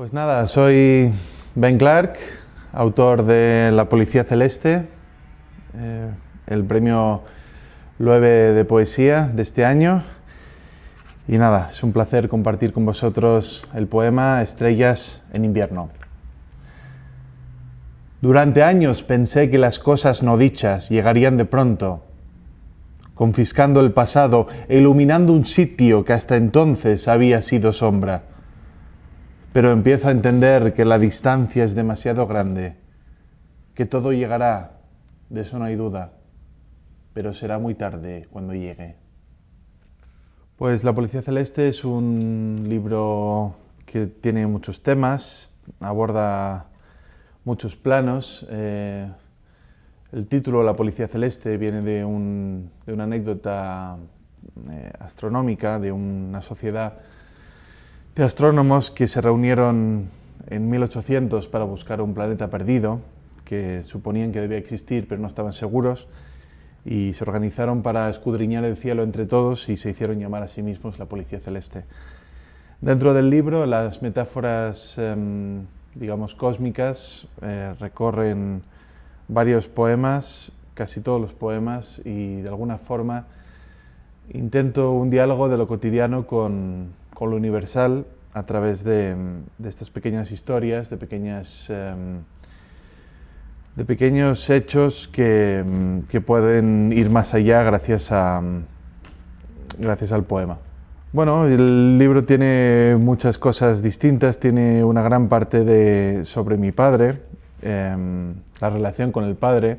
Pues nada, soy Ben Clark, autor de La Policía Celeste, eh, el premio 9 de Poesía de este año. Y nada, es un placer compartir con vosotros el poema Estrellas en invierno. Durante años pensé que las cosas no dichas llegarían de pronto, confiscando el pasado e iluminando un sitio que hasta entonces había sido sombra pero empiezo a entender que la distancia es demasiado grande, que todo llegará, de eso no hay duda, pero será muy tarde cuando llegue. Pues La Policía Celeste es un libro que tiene muchos temas, aborda muchos planos. Eh, el título La Policía Celeste viene de, un, de una anécdota eh, astronómica, de una sociedad de este astrónomos que se reunieron en 1800 para buscar un planeta perdido, que suponían que debía existir pero no estaban seguros, y se organizaron para escudriñar el cielo entre todos y se hicieron llamar a sí mismos la Policía Celeste. Dentro del libro, las metáforas, em, digamos, cósmicas eh, recorren varios poemas, casi todos los poemas, y de alguna forma intento un diálogo de lo cotidiano con, lo universal a través de, estas pequeñas historias, de pequeñas... Em, de pequeños hechos em, que, pueden ir más allá gracias, a, gracias al poema. Bueno, el libro tiene muchas cosas distintas, tiene una gran parte sobre mi padre, em, la relación con el padre,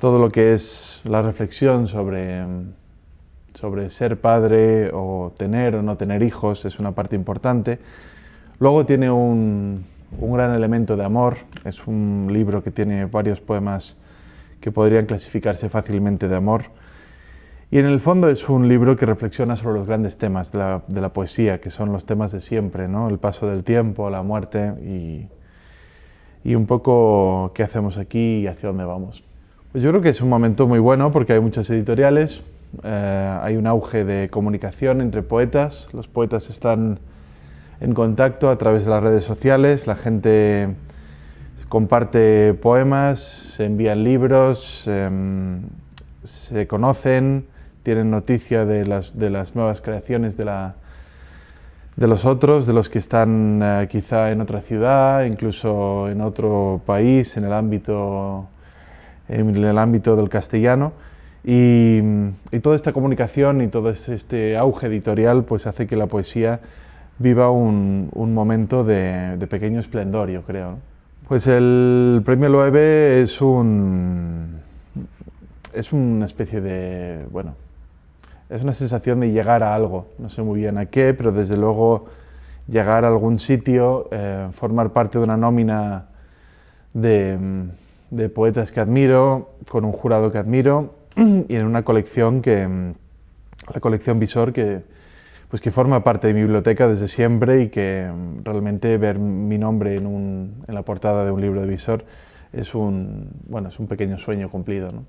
todo lo que es la reflexión sobre sobre ser padre o tener o no tener hijos, es una parte importante. Luego tiene un, gran elemento de amor, es un libro que tiene varios poemas que podrían clasificarse fácilmente de amor. Y en el fondo es un libro que reflexiona sobre los grandes temas de la, poesía, que son los temas de siempre, ¿no? el paso del tiempo, la muerte y, y un poco qué hacemos aquí y hacia dónde vamos. Pues yo creo que es un momento muy bueno porque hay muchas editoriales, eh, hay un auge de comunicación entre poetas, los poetas están en contacto a través de las redes sociales, la gente comparte poemas, se envían libros, em, se conocen, tienen noticia de las, nuevas creaciones de, de, los otros, de los que están eh, quizá en otra ciudad, incluso en otro país, en el ámbito, en el ámbito del castellano. Y, toda esta comunicación y todo este auge editorial pues hace que la poesía viva un, momento de, pequeño esplendor, yo creo. Pues el premio Loewe es un es una especie de bueno es una sensación de llegar a algo, no sé muy bien a qué, pero desde luego llegar a algún sitio, eh, formar parte de una nómina de poetas que admiro, con un jurado que admiro y en una colección que, mm, la colección Visor, pues, que, forma parte de mi biblioteca desde siempre y que mm, realmente ver mi nombre en, la portada de un libro de Visor es un, bueno, es un pequeño sueño cumplido.